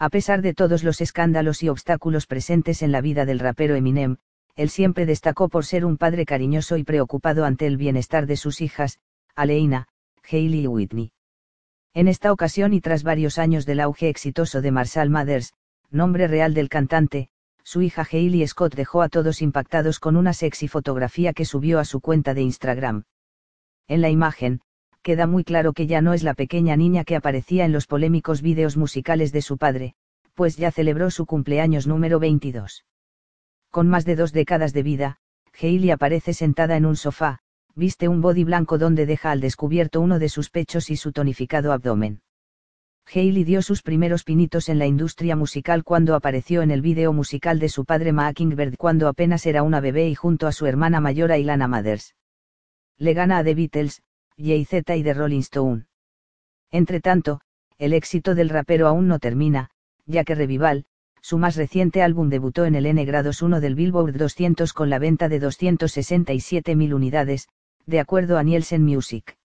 A pesar de todos los escándalos y obstáculos presentes en la vida del rapero Eminem, él siempre destacó por ser un padre cariñoso y preocupado ante el bienestar de sus hijas, Aleina, Hailey y Whitney. En esta ocasión y tras varios años del auge exitoso de Marshall Mathers, nombre real del cantante, su hija Hailey Scott dejó a todos impactados con una sexy fotografía que subió a su cuenta de Instagram. En la imagen, queda muy claro que ya no es la pequeña niña que aparecía en los polémicos vídeos musicales de su padre, pues ya celebró su cumpleaños número 22. Con más de dos décadas de vida, Hailey aparece sentada en un sofá, viste un body blanco donde deja al descubierto uno de sus pechos y su tonificado abdomen. Hailey dio sus primeros pinitos en la industria musical cuando apareció en el video musical de su padre Bird cuando apenas era una bebé y junto a su hermana mayor Ailana Mathers. Le gana a The Beatles, Jay-Z y de Rolling Stone. Entre tanto, el éxito del rapero aún no termina, ya que Revival, su más reciente álbum debutó en el N-1 del Billboard 200 con la venta de 267.000 unidades, de acuerdo a Nielsen Music.